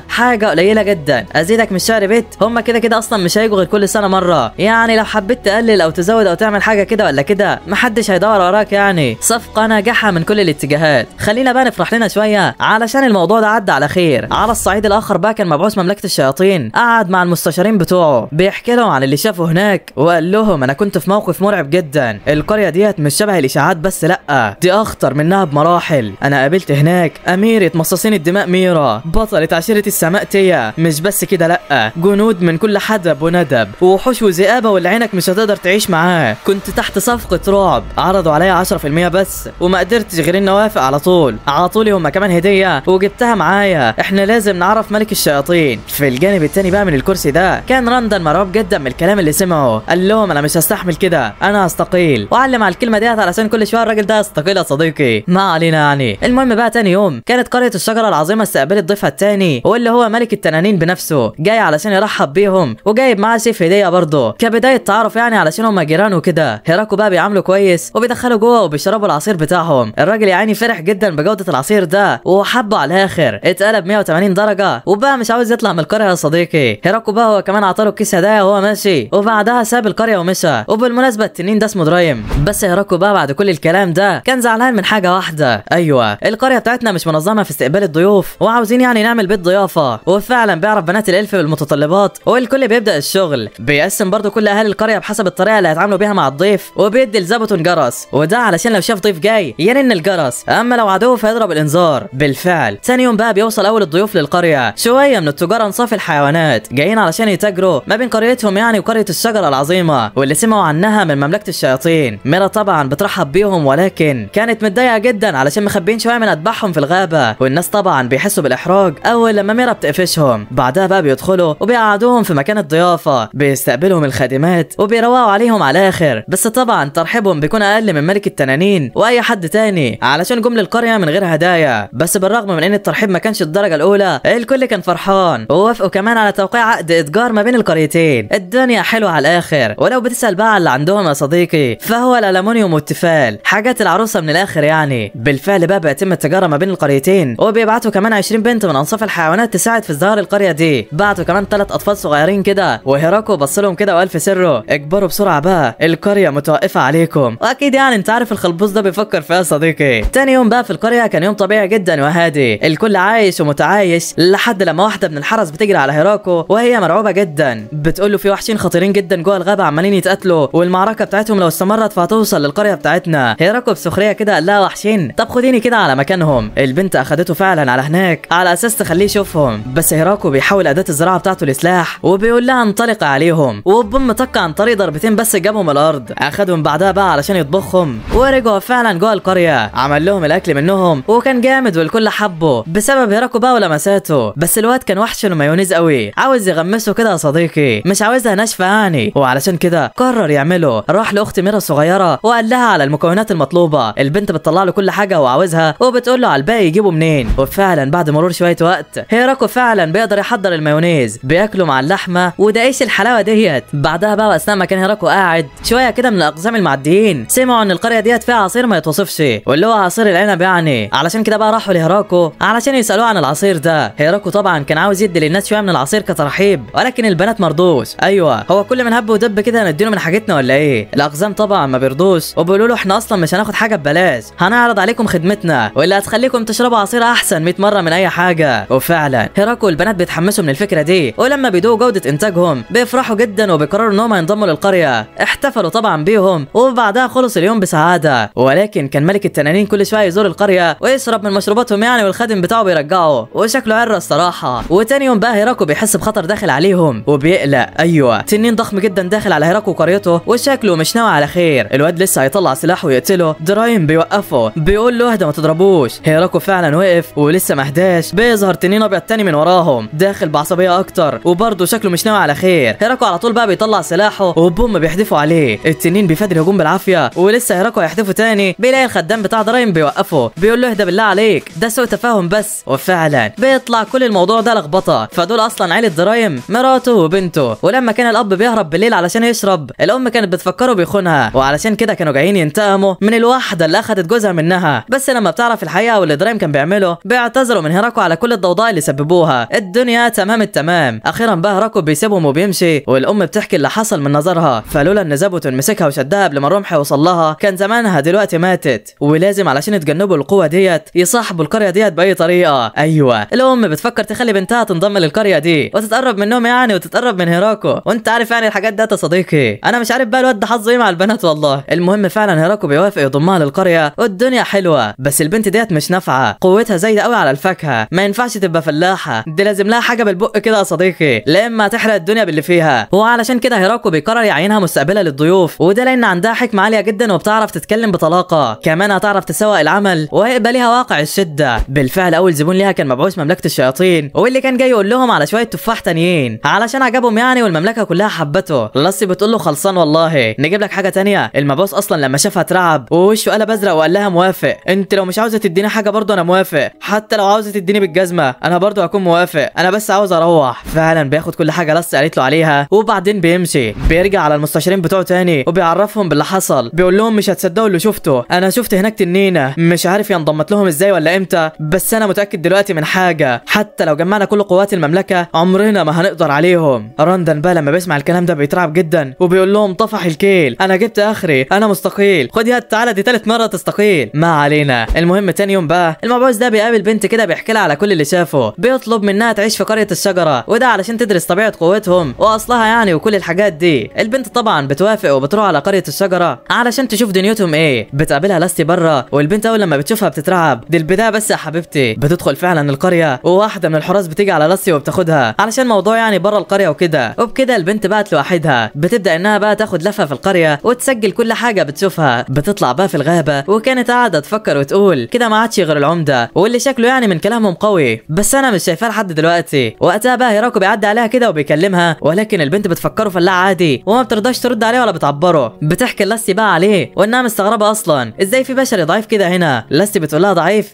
10% حاجه قليله جدا ازيدك مش شعر بيت هم كده كده اصلا مش هيجوا غير كل سنه مره يعني لو حبيت تقلل او تزود او تعمل حاجه كده ولا كده محدش هيدور وراك يعني صفقه ناجحه من كل الاتجاهات خلينا بقى نفرح لنا شويه علشان الموضوع ده عدى على خير على الصعيد الصعيد الاخر بقى كان مبعوث مملكه الشياطين قعد مع المستشارين بتوعه بيحكي لهم عن اللي شافه هناك وقال لهم انا كنت في موقف مرعب جدا القريه ديت مش شبه الاشاعات بس لا دي اخطر منها بمراحل انا قابلت هناك اميره مصاصين الدماء ميرا بطله عشيره السماء تيا مش بس كده لا جنود من كل حدب وندب وحوش وذئابه واللي عينك مش هتقدر تعيش معاه كنت تحت صفقه رعب عرضوا عليا 10% بس وما قدرتش غير اني اوافق على طول عطولي هما كمان هديه وجبتها معايا احنا لازم نعرف ملك الشياطين في الجانب التاني بقى من الكرسي ده كان راندن مرعوب جدا من الكلام اللي سمعه قال لهم انا مش هستحمل كده انا هستقيل وعلم على الكلمه ديت علشان كل شويه الراجل ده يستقيل يا صديقي ما علينا يعني المهم بقى تاني يوم كانت قريه الشجره العظيمه استقبلت ضيفها التاني واللي هو ملك التنانين بنفسه جاي علشان يرحب بيهم وجايب معاه سيف هديه برضه كبدايه تعارف يعني علشان هما جيران وكده هيراكو بقى بيعاملوا كويس وبيدخلوا جوه وبيشربوا العصير بتاعهم الراجل يعني فرح جدا بجوده العصير ده وحبه على الاخر اتقلب 180 درجه الدرجه وبقى مش عاوز يطلع من القريه يا صديقي هيراكو بقى هو كمان عطاله الكيس هدايا وهو ماشي وبعدها ساب القريه ومشى وبالمناسبه التنين ده اسمه درايم بس هيراكو بقى بعد كل الكلام ده كان زعلان من حاجه واحده ايوه القريه بتاعتنا مش منظمه في استقبال الضيوف وعاوزين يعني نعمل بيت ضيافه وفعلا بيعرف بنات الالف بالمتطلبات والكل بيبدا الشغل بيقسم برضو كل اهالي القريه بحسب الطريقه اللي هيتعاملوا بيها مع الضيف وبيدي لزبتون جرس وده علشان لو شاف ضيف جاي يرن الجرس اما لو عدو فيضرب الانذار بالفعل ثاني يوم بقى بيوصل اول الضيوف للقريه القرية شوية من التجار أنصاف الحيوانات جايين علشان يتاجروا ما بين قريتهم يعني وقرية الشجرة العظيمة واللي سمعوا عنها من مملكة الشياطين ميرا طبعا بترحب بيهم ولكن كانت متضايقة جدا علشان مخبيين شوية من أتباعهم في الغابة والناس طبعا بيحسوا بالإحراج أول لما ميرا بتقفشهم بعدها بقى بيدخلوا وبيقعدوهم في مكان الضيافة بيستقبلهم الخادمات وبيروقوا عليهم على الآخر بس طبعا ترحيبهم بيكون أقل من ملك التنانين وأي حد تاني علشان جمل القرية من غير هدايا بس بالرغم من ان الترحيب ما كانش الدرجه الاولى الكل كان فرحان ووافقوا كمان على توقيع عقد اتجار ما بين القريتين الدنيا حلوه على الاخر ولو بتسال بقى على اللي عندهم يا صديقي فهو الالومنيوم والتفال حاجات العروسه من الاخر يعني بالفعل بقى بيتم التجاره ما بين القريتين وبيبعتوا كمان 20 بنت من انصاف الحيوانات تساعد في ازدهار القريه دي بعتوا كمان ثلاث اطفال صغيرين كده وهيراكو بص لهم كده والف سره اكبروا بسرعه بقى القريه متوقفه عليكم واكيد يعني انت عارف الخلبوز ده بيفكر فيها صديقي تاني يوم بقى في القريه كان يوم طبيعي جدا وهادي الكل عايش ومتعايش لحد لما واحده من الحرس بتجري على هيراكو وهي مرعوبه جدا بتقول له في وحشين خطيرين جدا جوه الغابه عمالين يتقاتلوا والمعركه بتاعتهم لو استمرت فهتوصل للقريه بتاعتنا هيراكو بسخريه كده قال لها وحشين طب خديني كده على مكانهم البنت اخذته فعلا على هناك على اساس تخليه يشوفهم بس هيراكو بيحول اداه الزراعه بتاعته لسلاح وبيقول لها انطلق عليهم وبم طق عن طريق ضربتين بس جابهم الارض اخذهم بعدها بقى علشان يطبخهم ورجعوا فعلا جوه القريه عمل لهم الاكل منهم وكان جامد والكل حبه بسبب هيراكو بقى ولمساته حطيته بس الواد كان وحش المايونيز قوي عاوز يغمسه كده يا صديقي مش عاوزها ناشفه يعني وعلشان كده قرر يعمله راح لاخت ميرا الصغيره وقال لها على المكونات المطلوبه البنت بتطلع له كل حاجه هو عاوزها وبتقول له على الباقي يجيبه منين وفعلا بعد مرور شويه وقت هيراكو فعلا بيقدر يحضر المايونيز بياكله مع اللحمه وده ايش الحلاوه ديت بعدها بقى واثناء ما كان هيراكو قاعد شويه كده من الاقزام المعديين سمعوا ان القريه ديت فيها عصير ما يتوصفش واللي هو عصير العنب يعني علشان كده بقى راحوا لهراكو علشان يسالوه عن العصير ده هيراكو طبعا كان عاوز يدي للناس شويه من العصير كترحيب ولكن البنات مرضوش ايوه هو كل من هب ودب كده هنديله من حاجتنا ولا ايه الاقزام طبعا ما بيرضوش وبيقولوا له احنا اصلا مش هناخد حاجه ببلاش هنعرض عليكم خدمتنا واللي هتخليكم تشربوا عصير احسن 100 مره من اي حاجه وفعلا هيراكو والبنات بيتحمسوا من الفكره دي ولما بيدوقوا جوده انتاجهم بيفرحوا جدا وبيقرروا ان هم ينضموا للقريه احتفلوا طبعا بيهم وبعدها خلص اليوم بسعاده ولكن كان ملك التنانين كل شويه يزور القريه ويشرب من مشروباتهم يعني والخادم بتاعه بيرجعه وشكله مرة الصراحة وتاني يوم بقى هيراكو بيحس بخطر داخل عليهم وبيقلق ايوه تنين ضخم جدا داخل على هيراكو وقريته وشكله مش ناوي على خير الواد لسه هيطلع سلاحه ويقتله دراين بيوقفه بيقول له اهدى ما تضربوش هيراكو فعلا وقف ولسه ما اهداش بيظهر تنين ابيض تاني من وراهم داخل بعصبية اكتر وبرضه شكله مش ناوي على خير هيراكو على طول بقى بيطلع سلاحه وبوم بيحدفوا عليه التنين بيفادي الهجوم بالعافية ولسه هيراكو هيحدفه تاني بيلاقي الخدام بتاع دراين بيوقفه بيقول له اهدى بالله عليك ده سوء تفاهم بس وفعلا بيطلع يطلع كل الموضوع ده لخبطه فدول اصلا عيله درايم مراته وبنته ولما كان الاب بيهرب بالليل علشان يشرب الام كانت بتفكره بيخونها وعلشان كده كانوا جايين ينتقموا من الواحده اللي اخذت جوزها منها بس لما بتعرف الحقيقه واللي درايم كان بيعمله بيعتذروا من هراكو على كل الضوضاء اللي سببوها الدنيا تمام التمام اخيرا بقى هراكو بيسيبهم وبيمشي والام بتحكي اللي حصل من نظرها فلولا ان زابوتون مسكها وشدها قبل ما الرمح يوصل لها كان زمانها دلوقتي ماتت ولازم علشان يتجنبوا القوه ديت يصاحبوا القريه ديت باي طريقه ايوه الام الام بتفكر تخلي بنتها تنضم للقريه دي وتتقرب منهم يعني وتتقرب من هيراكو وانت عارف يعني الحاجات ديت يا صديقي انا مش عارف بقى الواد ده حظه ايه مع البنات والله المهم فعلا هيراكو بيوافق يضمها للقريه والدنيا حلوه بس البنت ديت مش نافعه قوتها زايده قوي على الفاكهه ما ينفعش تبقى فلاحه دي لازم لها حاجه بالبق كده يا صديقي لا اما تحرق الدنيا باللي فيها هو علشان كده هيراكو بيقرر يعينها مستقبله للضيوف وده لان عندها حكمه عاليه جدا وبتعرف تتكلم بطلاقه كمان هتعرف تسوق العمل وهيبقى ليها واقع الشده بالفعل اول زبون ليها كان مبعوث مملكه الشياطين واللي كان جاي يقول لهم على شويه تفاح تانيين علشان عجبهم يعني والمملكه كلها حبته لاسي بتقول له خلصان والله نجيب لك حاجه تانية المبوس اصلا لما شافها اترعب ووشه قلب ازرق وقال لها موافق انت لو مش عاوزه تديني حاجه برضه انا موافق حتى لو عاوزه تديني بالجزمه انا برضه هكون موافق انا بس عاوز اروح فعلا بياخد كل حاجه لاسي قالت له عليها وبعدين بيمشي بيرجع على المستشارين بتوعه تاني وبيعرفهم باللي حصل بيقول لهم مش هتصدقوا اللي شفته انا شفت هناك تنينه مش عارف هي انضمت لهم ازاي ولا امتى بس انا متاكد دلوقتي من حاجه حتى لو جمعنا كل قوات المملكة عمرنا ما هنقدر عليهم راندن بقى لما بيسمع الكلام ده بيترعب جدا وبيقول لهم طفح الكيل انا جبت اخري انا مستقيل خد يا تعالى دي ثالث مرة تستقيل ما علينا المهم تاني يوم بقى المبعوث ده بيقابل بنت كده بيحكي لها على كل اللي شافه بيطلب منها تعيش في قرية الشجرة وده علشان تدرس طبيعة قوتهم واصلها يعني وكل الحاجات دي البنت طبعا بتوافق وبتروح على قرية الشجرة علشان تشوف دنيتهم ايه بتقابلها لاستي بره والبنت اول لما بتشوفها بتترعب دي البداية بس يا حبيبتي بتدخل فعلا القرية وواحده من الحراس بتيجي على لاسي وبتاخدها علشان موضوع يعني بره القريه وكده وبكده البنت بقت لوحدها بتبدا انها بقى تاخد لفه في القريه وتسجل كل حاجه بتشوفها بتطلع بقى في الغابه وكانت قاعده تفكر وتقول كده ما عادش غير العمده واللي شكله يعني من كلامهم قوي بس انا مش شايفاه لحد دلوقتي وقتها بقى هيراكو بيعدي عليها كده وبيكلمها ولكن البنت بتفكره فلاح عادي وما بترضاش ترد عليه ولا بتعبره بتحكي لاسي بقى عليه وانها مستغربه اصلا ازاي في بشري ضعيف كده هنا لاسي بتقول لها ضعيف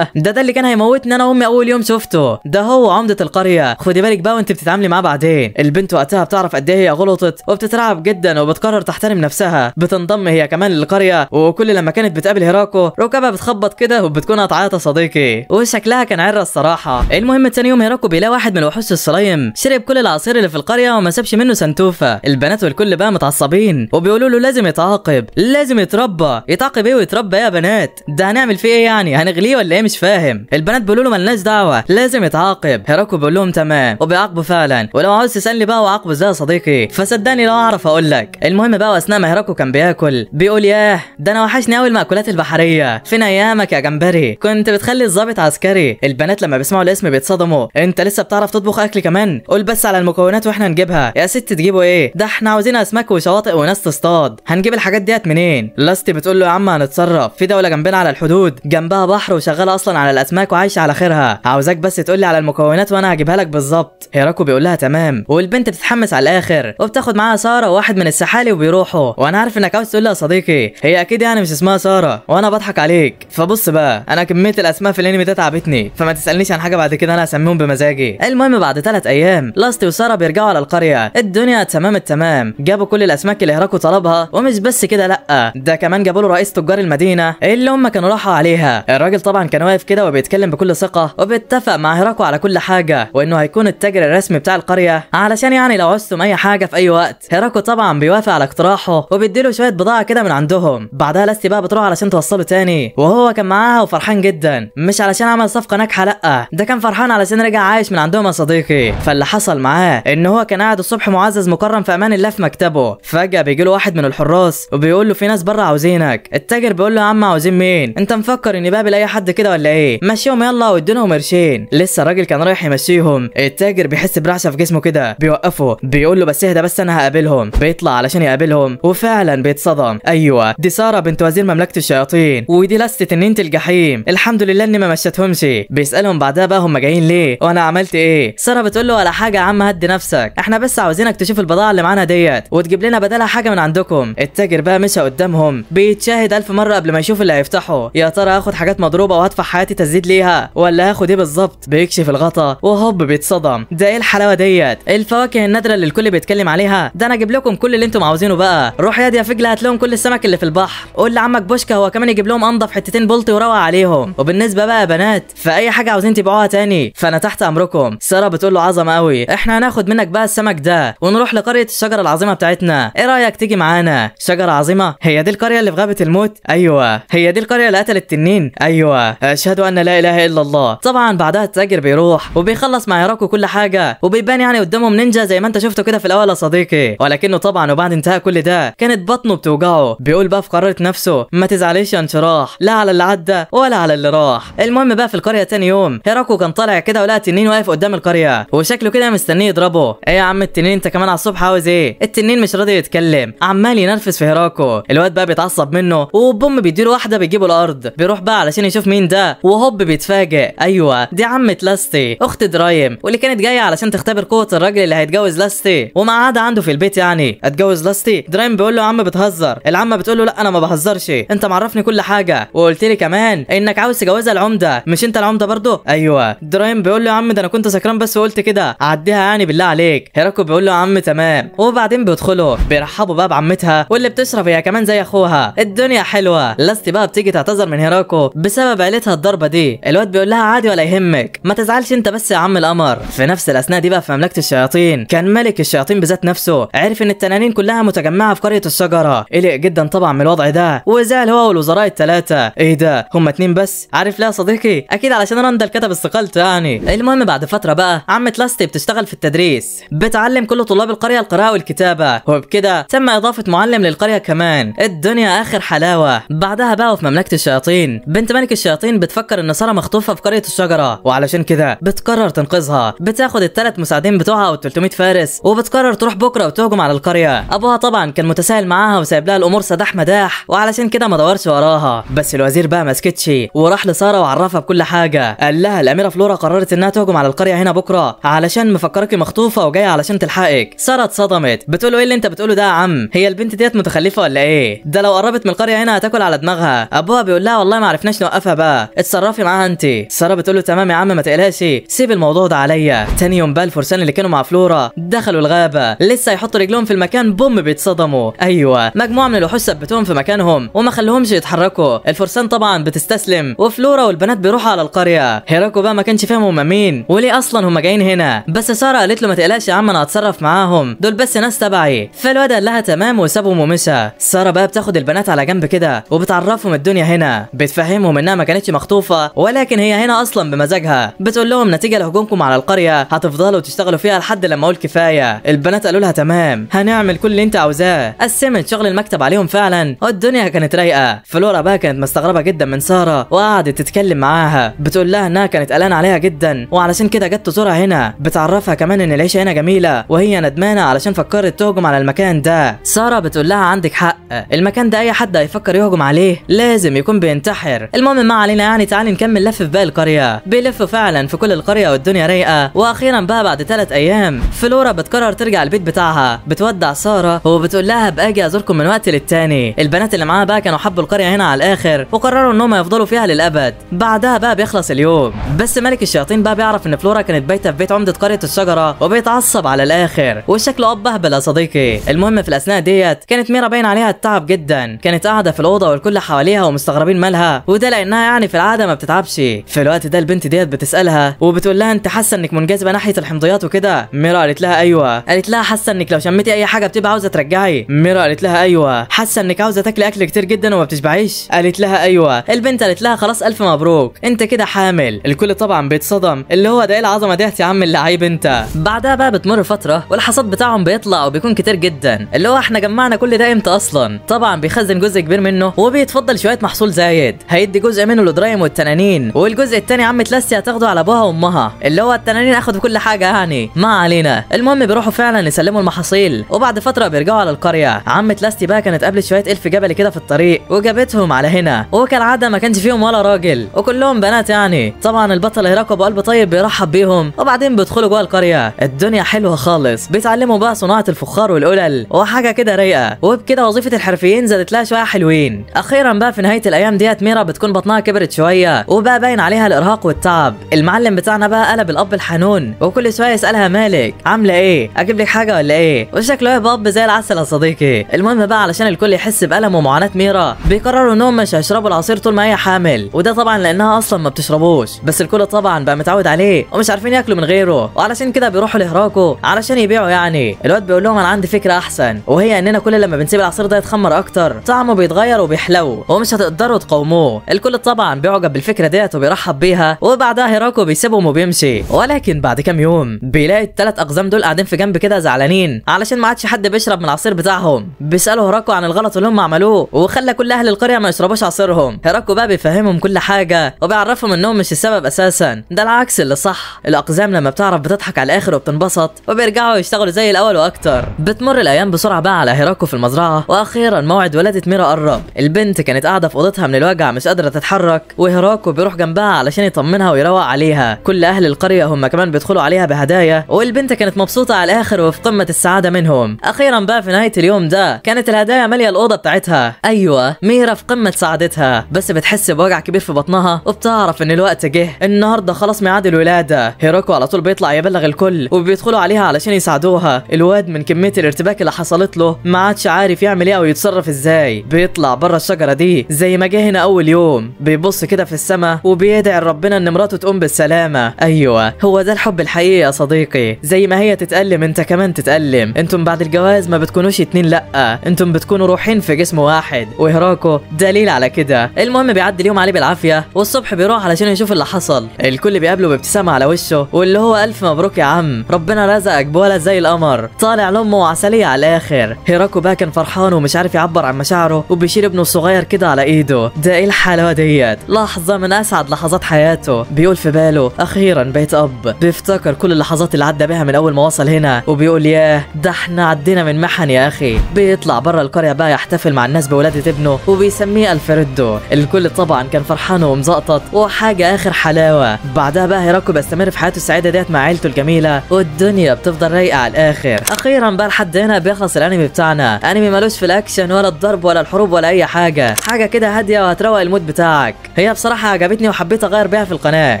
ده ده اللي كان هيموتني انا وامي اول يوم شو شفته ده هو عمدة القرية خدي بالك بقى وانت بتتعاملي معاه بعدين البنت وقتها بتعرف قد ايه هي غلطت وبتترعب جدا وبتقرر تحترم نفسها بتنضم هي كمان للقرية وكل لما كانت بتقابل هيراكو ركبها بتخبط كده وبتكون قطعات صديقي وشكلها كان عرة الصراحة المهم تاني يوم هيراكو بيلاقي واحد من وحوش الصلايم شرب كل العصير اللي في القرية وما سابش منه سنتوفة البنات والكل بقى متعصبين وبيقولوا له لازم يتعاقب لازم يتربى يتعاقب ايه ويتربى ايه يا بنات ده هنعمل فيه ايه يعني هنغليه ولا ايه مش فاهم البنات بيقولوا له ملناش دعوة لازم يتعاقب هيراكو بيقول لهم تمام وبيعاقبه فعلا ولو عاوز تسالني بقى واعاقبه ازاي يا صديقي فصدقني لو اعرف اقول لك المهم بقى واثناء ما هيراكو كان بياكل بيقول ياه ده انا وحشني قوي المأكولات البحريه فين ايامك يا جمبري كنت بتخلي الظابط عسكري البنات لما بيسمعوا الاسم بيتصدموا انت لسه بتعرف تطبخ اكل كمان قول بس على المكونات واحنا نجيبها يا ست تجيبوا ايه ده احنا عاوزين اسماك وشواطئ وناس تصطاد هنجيب الحاجات ديت منين لاستي بتقول له يا عم هنتصرف في دوله جنبنا على الحدود جنبها بحر وشغاله اصلا على الاسماك وعايشه على خيرها عاوزاك محتاج بس تقول لي على المكونات وانا هجيبها لك بالظبط هيراكو بيقول لها تمام والبنت بتتحمس على الاخر وبتاخد معاها ساره وواحد من السحالي وبيروحوا وانا عارف انك عاوز تقول لي يا صديقي هي اكيد يعني مش اسمها ساره وانا بضحك عليك فبص بقى انا كميه الاسماء في الانمي ده تعبتني فما تسالنيش عن حاجه بعد كده انا هسميهم بمزاجي المهم بعد ثلاث ايام لاستي وساره بيرجعوا على القريه الدنيا تمام التمام جابوا كل الاسماك اللي هيراكو طلبها ومش بس كده لا ده كمان جابوا له رئيس تجار المدينه اللي هم كانوا راحوا عليها الراجل طبعا كان واقف كده وبيتكلم بكل ثقه وبيت اتفق مع هيراكو على كل حاجه وانه هيكون التاجر الرسمي بتاع القريه علشان يعني لو عوزتم اي حاجه في اي وقت هيراكو طبعا بيوافق على اقتراحه وبيديله شويه بضاعه كده من عندهم بعدها لاستي بقى بتروح علشان توصله تاني وهو كان معاها وفرحان جدا مش علشان عمل صفقه ناجحه لا ده كان فرحان علشان رجع عايش من عندهم يا صديقي فاللي حصل معاه ان هو كان قاعد الصبح معزز مكرم في امان الله في مكتبه فجاه بيجي واحد من الحراس وبيقول له في ناس بره عاوزينك التاجر بيقول له يا عم عاوزين مين انت مفكر اني بقابل اي حد كده ولا ايه مشيهم يلا وادينهم قرشين فين لسه الراجل كان رايح يمشيهم التاجر بيحس برعشه في جسمه كده بيوقفه بيقول له بس اهدى بس انا هقابلهم بيطلع علشان يقابلهم وفعلا بيتصدم ايوه دي ساره بنت وزير مملكه الشياطين ودي لسه تنينه الجحيم الحمد لله اني ما مشيتهمش بيسالهم بعدها بقى هم جايين ليه وانا عملت ايه ساره بتقول له ولا حاجه يا عم هدي نفسك احنا بس عاوزينك تشوف البضاعه اللي معانا ديت وتجيب لنا بدلها حاجه من عندكم التاجر بقى مشى قدامهم بيتشاهد الف مره قبل ما يشوف اللي هيفتحه يا ترى هاخد حاجات مضروبه وهدفع حياتي تسديد ليها ولا هاخد ايه بالظبط بيكشف الغطا وهوب بيتصدم ده ايه الحلاوه ديت الفواكه النادره اللي الكل بيتكلم عليها ده انا اجيب لكم كل اللي انتم عاوزينه بقى روح يا يا فجله هات لهم كل السمك اللي في البحر قول لعمك بوشكا هو كمان يجيب لهم انضف حتتين بلطي وروق عليهم وبالنسبه بقى يا بنات فاي حاجه عاوزين تبيعوها تاني فانا تحت امركم ساره بتقول له عظمه قوي احنا هناخد منك بقى السمك ده ونروح لقريه الشجره العظيمه بتاعتنا ايه رايك تيجي معانا شجره عظيمه هي دي القريه اللي في غابه الموت ايوه هي دي القريه اللي قتلت التنين ايوه اشهد ان لا اله الا الله طبعا بعدها التاجر بيروح وبيخلص مع يراكو كل حاجه وبيبان يعني قدامهم نينجا زي ما انت شفته كده في الاول يا صديقي ولكنه طبعا وبعد انتهاء كل ده كانت بطنه بتوجعه بيقول بقى في قرارة نفسه ما تزعليش يا انشراح لا على اللي عدى ولا على اللي راح المهم بقى في القريه تاني يوم هيراكو كان طالع كده ولقى تنين واقف قدام القريه وشكله كده مستنيه يضربه ايه يا عم التنين انت كمان على الصبح عاوز ايه التنين مش راضي يتكلم عمال ينرفز في هيراكو الواد بقى بيتعصب منه وبوم بيديله واحده بيجيبه الارض بيروح بقى علشان يشوف مين ده وهوب بيتفاجئ ايوه دي عمة لاستي اخت درايم واللي كانت جايه علشان تختبر قوه الراجل اللي هيتجوز لاستي وما عاد عنده في البيت يعني اتجوز لاستي درايم بيقول له يا عم بتهزر العمه بتقول له لا انا ما بهزرش انت معرفني كل حاجه وقلت لي كمان انك عاوز تجوزها العمده مش انت العمده برضه ايوه درايم بيقول له يا عم ده انا كنت سكران بس وقلت كده عديها يعني بالله عليك هيراكو بيقول له يا عم تمام وبعدين بيدخلوا بيرحبوا بقى بعمتها واللي بتشرب هي كمان زي اخوها الدنيا حلوه لاستي بقى بتيجي تعتذر من هيراكو بسبب عيلتها الضربه دي الواد بيقول لها عادي ولا يهمك يهمك ما تزعلش انت بس يا عم القمر في نفس الاثناء دي بقى في مملكه الشياطين كان ملك الشياطين بذات نفسه عرف ان التنانين كلها متجمعه في قريه الشجره قلق جدا طبعا من الوضع ده وزعل هو والوزراء الثلاثه ايه ده هم اتنين بس عارف ليه يا صديقي اكيد علشان رندل كتب استقالته يعني المهم بعد فتره بقى عمه لاستي بتشتغل في التدريس بتعلم كل طلاب القريه القراءه والكتابه وبكده تم اضافه معلم للقريه كمان الدنيا اخر حلاوه بعدها بقى في مملكه الشياطين بنت ملك الشياطين بتفكر ان ساره مخطوفه في قريه الشجره وعلشان كده بتقرر تنقذها بتاخد الثلاث مساعدين بتوعها وال300 فارس وبتقرر تروح بكره وتهجم على القريه ابوها طبعا كان متساهل معاها وسايب لها الامور سداح مداح وعلشان كده ما دورش وراها بس الوزير بقى ما سكتش وراح لساره وعرفها بكل حاجه قال لها الاميره فلورا قررت انها تهجم على القريه هنا بكره علشان مفكركي مخطوفه وجايه علشان تلحقك ساره اتصدمت بتقول له ايه اللي انت بتقوله ده يا عم هي البنت ديت متخلفه ولا ايه ده لو قربت من القريه هنا هتاكل على دماغها ابوها بيقول لها والله ما عرفناش نوقفها بقى اتصرفي معاها انت ساره بتقول له تمام تمام يا عم ما تقلقش سيب الموضوع ده عليا تاني يوم بقى الفرسان اللي كانوا مع فلورا دخلوا الغابه لسه يحطوا رجلهم في المكان بوم بيتصدموا ايوه مجموعه من الوحوش ثبتوهم في مكانهم وما خلوهمش يتحركوا الفرسان طبعا بتستسلم وفلورا والبنات بيروحوا على القريه هيراكو بقى ما كانش فاهم هما مين وليه اصلا هما جايين هنا بس ساره قالت له ما تقلقش يا عم انا هتصرف معاهم دول بس ناس تبعي فالواد قال لها تمام وسابهم ومشى ساره بقى بتاخد البنات على جنب كده وبتعرفهم الدنيا هنا بتفهمهم انها ما كانتش مخطوفه ولكن هي هنا اصلا بما مزاجها بتقول لهم نتيجه لهجومكم على القريه هتفضلوا تشتغلوا فيها لحد لما اقول كفايه البنات قالوا لها تمام هنعمل كل اللي انت عاوزاه قسمت شغل المكتب عليهم فعلا والدنيا كانت رايقه فلورا بقى كانت مستغربه جدا من ساره وقعدت تتكلم معاها بتقول لها انها كانت قلقانه عليها جدا وعلشان كده جت تزورها هنا بتعرفها كمان ان العيشه هنا جميله وهي ندمانه علشان فكرت تهجم على المكان ده ساره بتقول لها عندك حق المكان ده اي حد هيفكر يهجم عليه لازم يكون بينتحر المهم ما علينا يعني تعالي نكمل لف في باقي القريه بيلف فعلا في كل القرية والدنيا رايقة واخيرا بقى بعد ثلاث ايام فلورا بتقرر ترجع البيت بتاعها بتودع سارة وبتقول لها باجي ازوركم من وقت للتاني البنات اللي معاها بقى كانوا حبوا القرية هنا على الاخر وقرروا انهم يفضلوا فيها للابد بعدها بقى بيخلص اليوم بس ملك الشياطين بقى بيعرف ان فلورا كانت بايته في بيت عمدة قرية الشجرة وبيتعصب على الاخر وشكله اب بهبل يا صديقي المهم في الاثناء ديت كانت ميرا باين عليها التعب جدا كانت قاعدة في الاوضة والكل حواليها ومستغربين مالها وده لانها يعني في العادة ما بتتعبش في الوقت ده البنت البنت ديت بتسالها وبتقول لها انت حاسه انك منجذبه ناحيه الحمضيات وكده ميرا قالت لها ايوه قالت لها حاسه انك لو شميتي اي حاجه بتبقى عاوزه ترجعي ميرا قالت لها ايوه حاسه انك عاوزه تاكلي اكل كتير جدا وما بتشبعيش قالت لها ايوه البنت قالت لها خلاص الف مبروك انت كده حامل الكل طبعا بيتصدم اللي هو ده ايه العظمه ديت يا عم اللعيب انت بعدها بقى بتمر فتره والحصاد بتاعهم بيطلع وبيكون كتير جدا اللي هو احنا جمعنا كل ده امتى اصلا طبعا بيخزن جزء كبير منه وبيتفضل شويه محصول زايد هيدي جزء منه لدرايم والتنانين والجزء الثاني عم لاسيا هتاخده على ابوها وامها اللي هو التنانين اخدوا كل حاجه يعني ما علينا المهم بيروحوا فعلا يسلموا المحاصيل وبعد فتره بيرجعوا على القريه عمه لاستي بقى كانت قابلت شويه الف جبلي كده في الطريق وجابتهم على هنا وكالعاده ما كانش فيهم ولا راجل وكلهم بنات يعني طبعا البطل هيراك ابو قلب طيب بيرحب بيهم وبعدين بيدخلوا جوه القريه الدنيا حلوه خالص بيتعلموا بقى صناعه الفخار والقلل وحاجه كده رايقه وبكده وظيفه الحرفيين زادت لها شويه حلوين اخيرا بقى في نهايه الايام ديت ميرا بتكون بطنها كبرت شويه وبقى باين عليها الارهاق التعب المعلم بتاعنا بقى قلب الاب الحنون وكل شويه يسالها مالك عامله ايه اجيب لك حاجه ولا ايه وشكله يبقى اب زي العسل يا صديقي المهم بقى علشان الكل يحس بالم ومعاناه ميرا بيقرروا انهم مش هيشربوا العصير طول ما هي حامل وده طبعا لانها اصلا ما بتشربوش بس الكل طبعا بقى متعود عليه ومش عارفين ياكلوا من غيره وعلشان كده بيروحوا لهراكو علشان يبيعوا يعني الواد بيقول لهم انا عندي فكره احسن وهي اننا كل لما بنسيب العصير ده يتخمر اكتر طعمه بيتغير وبيحلو ومش هتقدروا تقاوموه الكل طبعا بيعجب بالفكره ديت وبيرحب بيها وبعدها هيراكو بيسيبهم وبيمشي ولكن بعد كام يوم بيلاقي التلات اقزام دول قاعدين في جنب كده زعلانين علشان ما عادش حد بيشرب من العصير بتاعهم بيسالوا هيراكو عن الغلط اللي هم عملوه وخلى كل اهل القريه ما يشربوش عصيرهم هيراكو بقى بيفهمهم كل حاجه وبيعرفهم انهم مش السبب اساسا ده العكس اللي صح الاقزام لما بتعرف بتضحك على الاخر وبتنبسط وبيرجعوا يشتغلوا زي الاول واكتر بتمر الايام بسرعه بقى على هيراكو في المزرعه واخيرا موعد ولاده ميرا قرب البنت كانت قاعده في اوضتها من الوجع مش قادره تتحرك وهيراكو بيروح جنبها علشان يطمنها عنها ويروق عليها كل اهل القريه هم كمان بيدخلوا عليها بهدايا والبنت كانت مبسوطه على الاخر وفي قمه السعاده منهم اخيرا بقى في نهايه اليوم ده كانت الهدايا ماليه الاوضه بتاعتها ايوه ميرا في قمه سعادتها بس بتحس بوجع كبير في بطنها وبتعرف ان الوقت جه النهارده خلاص ميعاد الولاده هيروكو على طول بيطلع يبلغ الكل وبيدخلوا عليها علشان يساعدوها الواد من كميه الارتباك اللي حصلت له ما عادش عارف يعمل ايه او يتصرف ازاي بيطلع بره الشجره دي زي ما جه هنا اول يوم بيبص كده في السماء وبيدعي ربنا ان مراته تقوم بالسلامه ايوه هو ده الحب الحقيقي يا صديقي زي ما هي تتالم انت كمان تتالم انتم بعد الجواز ما بتكونوش اتنين لا انتم بتكونوا روحين في جسم واحد وهراكو دليل على كده المهم بيعدي اليوم عليه بالعافيه والصبح بيروح علشان يشوف اللي حصل الكل بيقابله بابتسامه على وشه واللي هو الف مبروك يا عم ربنا رزقك بولا زي القمر طالع لامه وعسليه على الاخر هيراكو بقى كان فرحان ومش عارف يعبر عن مشاعره وبيشيل ابنه الصغير كده على ايده ده ايه الحلاوه ديت لحظه من اسعد لحظات حياته بيقول في باله اخيرا بيت اب بيفتكر كل اللحظات اللي عدى بيها من اول ما وصل هنا وبيقول ياه ده احنا عدينا من محن يا اخي بيطلع بره القريه بقى يحتفل مع الناس بولاده ابنه وبيسميه الفريدو الكل طبعا كان فرحان ومزقطط وحاجه اخر حلاوه بعدها بقى هيراكو بيستمر في حياته السعيده ديت مع عيلته الجميله والدنيا بتفضل رايقه على الاخر اخيرا بقى لحد هنا بيخلص الانمي بتاعنا انمي مالوش في الاكشن ولا الضرب ولا الحروب ولا اي حاجه حاجه كده هاديه وهتروق المود بتاعك هي بصراحه عجبتني وحبيت اغير بيها في القناه القناه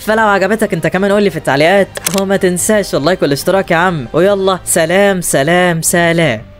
فلو عجبتك انت كمان قولي في التعليقات وما تنساش اللايك والاشتراك يا عم ويلا سلام سلام سلام